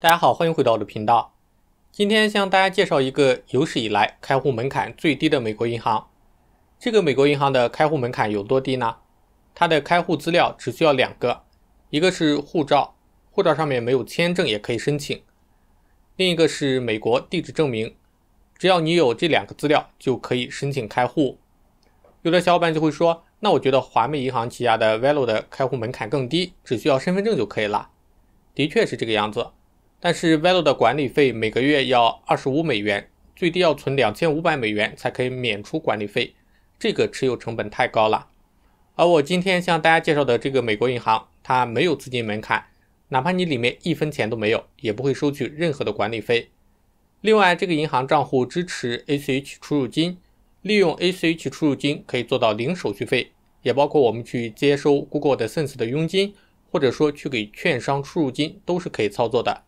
大家好，欢迎回到我的频道。今天向大家介绍一个有史以来开户门槛最低的美国银行。这个美国银行的开户门槛有多低呢？它的开户资料只需要两个，一个是护照，护照上面没有签证也可以申请；另一个是美国地址证明。只要你有这两个资料，就可以申请开户。有的小伙伴就会说，那我觉得华美银行旗下的 velo 的开户门槛更低，只需要身份证就可以了。的确是这个样子。但是 Velo 的管理费每个月要二十五美元，最低要存两千五百美元才可以免除管理费，这个持有成本太高了。而我今天向大家介绍的这个美国银行，它没有资金门槛，哪怕你里面一分钱都没有，也不会收取任何的管理费。另外，这个银行账户支持 ACH 出入金，利用 ACH 出入金可以做到零手续费，也包括我们去接收 Google 的 s e n s e 的佣金，或者说去给券商出入金都是可以操作的。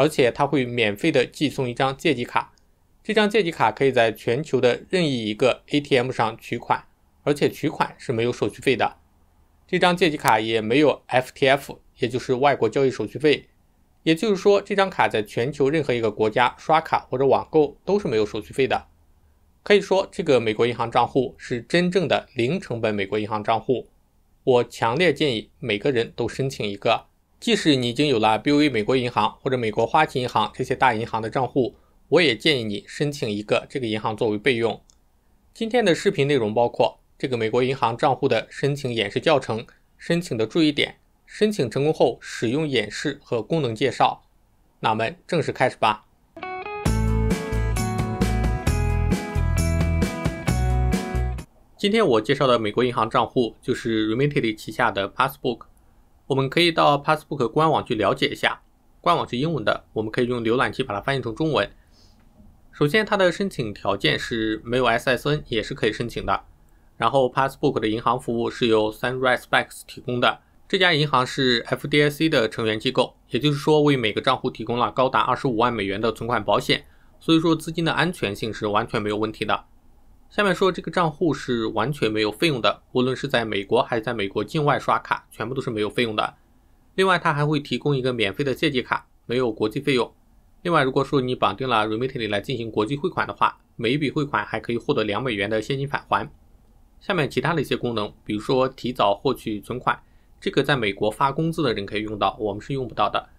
而且它会免费的寄送一张借记卡，这张借记卡可以在全球的任意一个 ATM 上取款，而且取款是没有手续费的。这张借记卡也没有 FTF，也就是外国交易手续费。也就是说，这张卡在全球任何一个国家刷卡或者网购都是没有手续费的。可以说，这个美国银行账户是真正的零成本美国银行账户。我强烈建议每个人都申请一个。即使你已经有了 B U V 美国银行或者美国花旗银行这些大银行的账户，我也建议你申请一个这个银行作为备用。今天的视频内容包括这个美国银行账户的申请演示教程、申请的注意点、申请成功后使用演示和功能介绍。那我们正式开始吧。今天我介绍的美国银行账户就是 Remitly 旗下的 Passbook。我们可以到 Passbook 官网去了解一下，官网是英文的，我们可以用浏览器把它翻译成中文。首先，它的申请条件是没有 SSN 也是可以申请的。然后，Passbook 的银行服务是由 Sunrise Bank 提供的，这家银行是 FDIC 的成员机构，也就是说为每个账户提供了高达二十五万美元的存款保险，所以说资金的安全性是完全没有问题的。下面说这个账户是完全没有费用的，无论是在美国还是在美国境外刷卡，全部都是没有费用的。另外，它还会提供一个免费的借记卡，没有国际费用。另外，如果说你绑定了 Remitly 来进行国际汇款的话，每一笔汇款还可以获得两美元的现金返还。下面其他的一些功能，比如说提早获取存款，这个在美国发工资的人可以用到，我们是用不到的。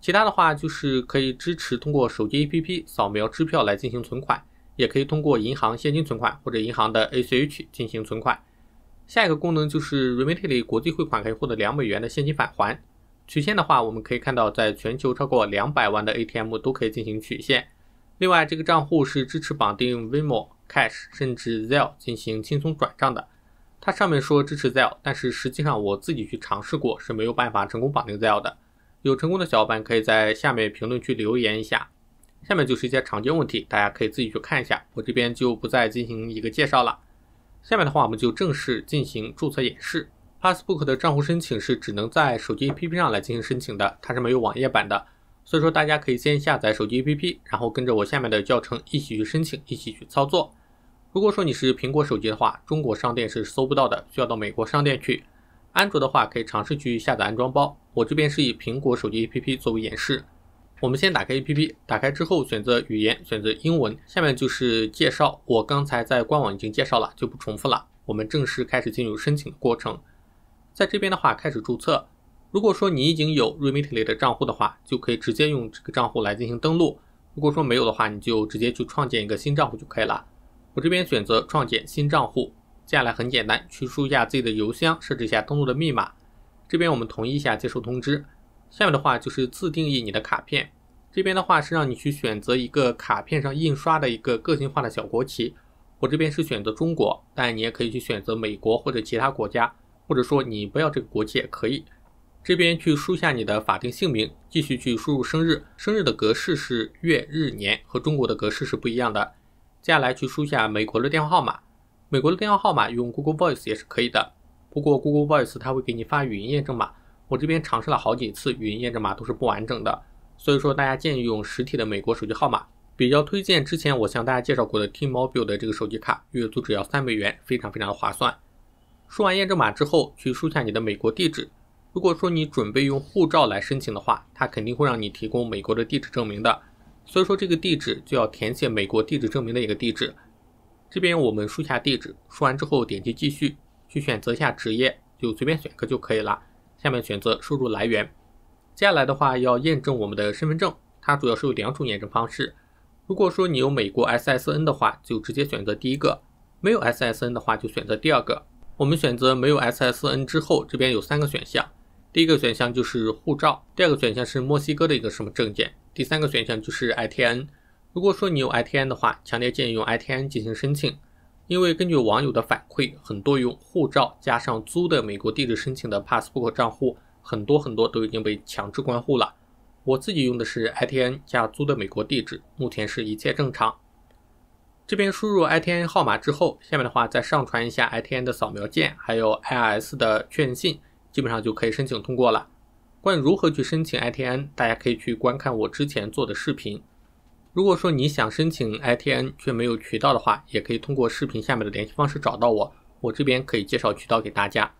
其他的话就是可以支持通过手机 APP 扫描支票来进行存款。也可以通过银行现金存款或者银行的 ACH 进行存款。下一个功能就是 Remitly 国际汇款可以获得两美元的现金返还。取现的话，我们可以看到在全球超过两百万的 ATM 都可以进行取现。另外，这个账户是支持绑定 Vimo Cash 甚至 Zelle 进行轻松转账的。它上面说支持 Zelle，但是实际上我自己去尝试过是没有办法成功绑定 Zelle 的。有成功的小伙伴可以在下面评论区留言一下。下面就是一些常见问题，大家可以自己去看一下，我这边就不再进行一个介绍了。下面的话，我们就正式进行注册演示。p a s s b o o k 的账户申请是只能在手机 APP 上来进行申请的，它是没有网页版的，所以说大家可以先下载手机 APP，然后跟着我下面的教程一起去申请，一起去操作。如果说你是苹果手机的话，中国商店是搜不到的，需要到美国商店去。安卓的话，可以尝试去下载安装包。我这边是以苹果手机 APP 作为演示。我们先打开 APP，打开之后选择语言，选择英文。下面就是介绍，我刚才在官网已经介绍了，就不重复了。我们正式开始进入申请的过程，在这边的话开始注册。如果说你已经有 Remitly 的账户的话，就可以直接用这个账户来进行登录。如果说没有的话，你就直接去创建一个新账户就可以了。我这边选择创建新账户，接下来很简单，去输一下自己的邮箱，设置一下登录的密码。这边我们同意一下接受通知。下面的话就是自定义你的卡片，这边的话是让你去选择一个卡片上印刷的一个个性化的小国旗，我这边是选择中国，但你也可以去选择美国或者其他国家，或者说你不要这个国旗也可以。这边去输下你的法定姓名，继续去输入生日，生日的格式是月日年，和中国的格式是不一样的。接下来去输下美国的电话号码，美国的电话号码用 Google Voice 也是可以的，不过 Google Voice 它会给你发语音验证码。我这边尝试了好几次，语音验证码都是不完整的，所以说大家建议用实体的美国手机号码，比较推荐之前我向大家介绍过的 T-Mobile 的这个手机卡，月租只要三美元，非常非常的划算。输完验证码之后，去输下你的美国地址。如果说你准备用护照来申请的话，它肯定会让你提供美国的地址证明的，所以说这个地址就要填写美国地址证明的一个地址。这边我们输下地址，输完之后点击继续，去选择一下职业，就随便选个就可以了。下面选择收入来源，接下来的话要验证我们的身份证，它主要是有两种验证方式。如果说你有美国 SSN 的话，就直接选择第一个；没有 SSN 的话，就选择第二个。我们选择没有 SSN 之后，这边有三个选项，第一个选项就是护照，第二个选项是墨西哥的一个什么证件，第三个选项就是 ITN。如果说你有 ITN 的话，强烈建议用 ITN 进行申请。因为根据网友的反馈，很多用护照加上租的美国地址申请的 Passbook 账户，很多很多都已经被强制关户了。我自己用的是 ITN 加租的美国地址，目前是一切正常。这边输入 ITN 号码之后，下面的话再上传一下 ITN 的扫描件，还有 IRS 的确认信，基本上就可以申请通过了。关于如何去申请 ITN，大家可以去观看我之前做的视频。如果说你想申请 ITN 却没有渠道的话，也可以通过视频下面的联系方式找到我，我这边可以介绍渠道给大家。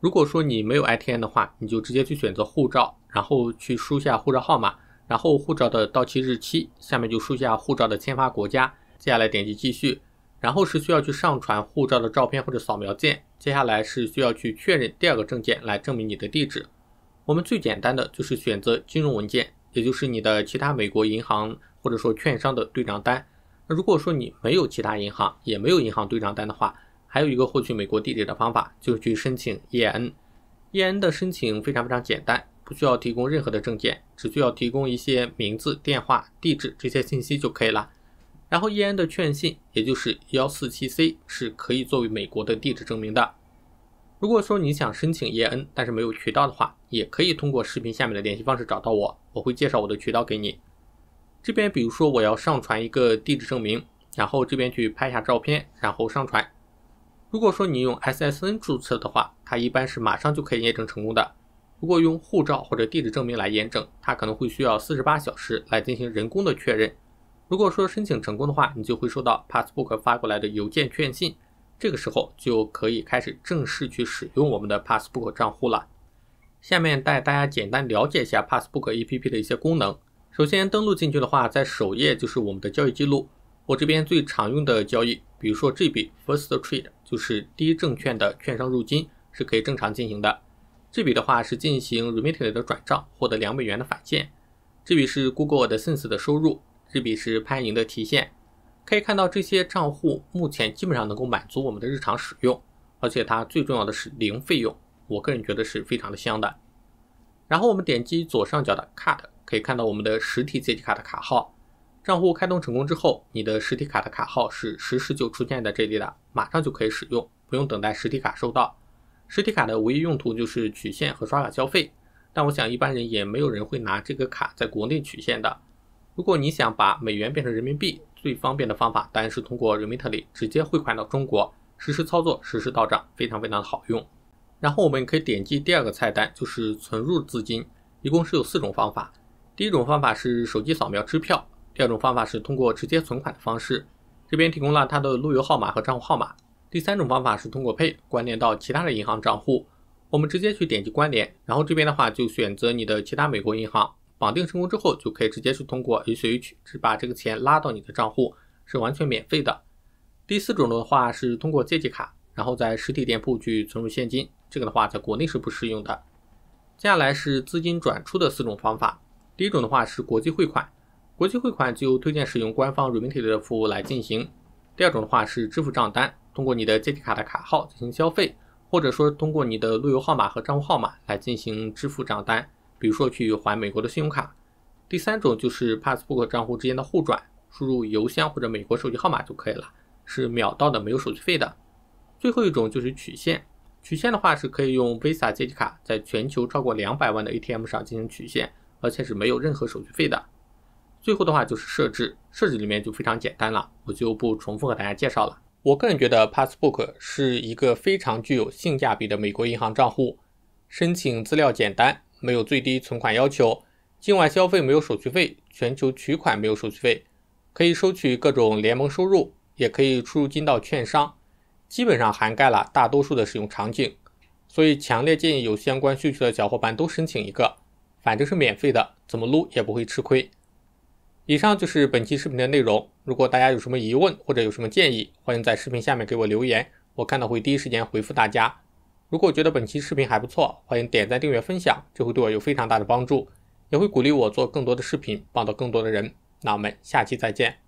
如果说你没有 ITN 的话，你就直接去选择护照，然后去输下护照号码，然后护照的到期日期，下面就输下护照的签发国家，接下来点击继续，然后是需要去上传护照的照片或者扫描件，接下来是需要去确认第二个证件来证明你的地址。我们最简单的就是选择金融文件，也就是你的其他美国银行。或者说券商的对账单，那如果说你没有其他银行，也没有银行对账单的话，还有一个获取美国地址的方法，就是去申请 E N。E N 的申请非常非常简单，不需要提供任何的证件，只需要提供一些名字、电话、地址这些信息就可以了。然后 E N 的券信，也就是幺四七 C，是可以作为美国的地址证明的。如果说你想申请 E N，但是没有渠道的话，也可以通过视频下面的联系方式找到我，我会介绍我的渠道给你。这边比如说我要上传一个地址证明，然后这边去拍一下照片，然后上传。如果说你用 SSN 注册的话，它一般是马上就可以验证成功的。如果用护照或者地址证明来验证，它可能会需要四十八小时来进行人工的确认。如果说申请成功的话，你就会收到 Passbook 发过来的邮件确认信。这个时候就可以开始正式去使用我们的 Passbook 账户了。下面带大家简单了解一下 Passbook APP 的一些功能。首先登录进去的话，在首页就是我们的交易记录。我这边最常用的交易，比如说这笔 first trade 就是第一证券的券商入金，是可以正常进行的。这笔的话是进行 remit 的转账，获得两美元的返现。这笔是 Google Adsense 的收入，这笔是潘宁的提现。可以看到这些账户目前基本上能够满足我们的日常使用，而且它最重要的是零费用，我个人觉得是非常的香的。然后我们点击左上角的 Cut。可以看到我们的实体借记卡的卡号，账户开通成功之后，你的实体卡的卡号是实时就出现在这里的，马上就可以使用，不用等待实体卡收到。实体卡的唯一用途就是取现和刷卡消费，但我想一般人也没有人会拿这个卡在国内取现的。如果你想把美元变成人民币，最方便的方法当然是通过瑞米特里直接汇款到中国，实时操作，实时到账，非常非常的好用。然后我们可以点击第二个菜单，就是存入资金，一共是有四种方法。第一种方法是手机扫描支票，第二种方法是通过直接存款的方式，这边提供了它的路由号码和账户号码。第三种方法是通过 Pay 关联到其他的银行账户，我们直接去点击关联，然后这边的话就选择你的其他美国银行，绑定成功之后就可以直接去通过 ACH 只把这个钱拉到你的账户，是完全免费的。第四种的话是通过借记卡，然后在实体店铺去存入现金，这个的话在国内是不适用的。接下来是资金转出的四种方法。第一种的话是国际汇款，国际汇款就推荐使用官方 Remitly 的服务来进行。第二种的话是支付账单，通过你的借记卡的卡号进行消费，或者说通过你的路由号码和账户号码来进行支付账单，比如说去还美国的信用卡。第三种就是 p a s s b o o k 账户之间的互转，输入邮箱或者美国手机号码就可以了，是秒到的，没有手续费的。最后一种就是取现，取现的话是可以用 Visa 借记卡在全球超过两百万的 ATM 上进行取现。而且是没有任何手续费的。最后的话就是设置，设置里面就非常简单了，我就不重复和大家介绍了。我个人觉得 Passbook 是一个非常具有性价比的美国银行账户，申请资料简单，没有最低存款要求，境外消费没有手续费，全球取款没有手续费，可以收取各种联盟收入，也可以出入金到券商，基本上涵盖了大多数的使用场景，所以强烈建议有相关需求的小伙伴都申请一个。反正是免费的，怎么撸也不会吃亏。以上就是本期视频的内容。如果大家有什么疑问或者有什么建议，欢迎在视频下面给我留言，我看到会第一时间回复大家。如果觉得本期视频还不错，欢迎点赞、订阅、分享，这会对我有非常大的帮助，也会鼓励我做更多的视频，帮到更多的人。那我们下期再见。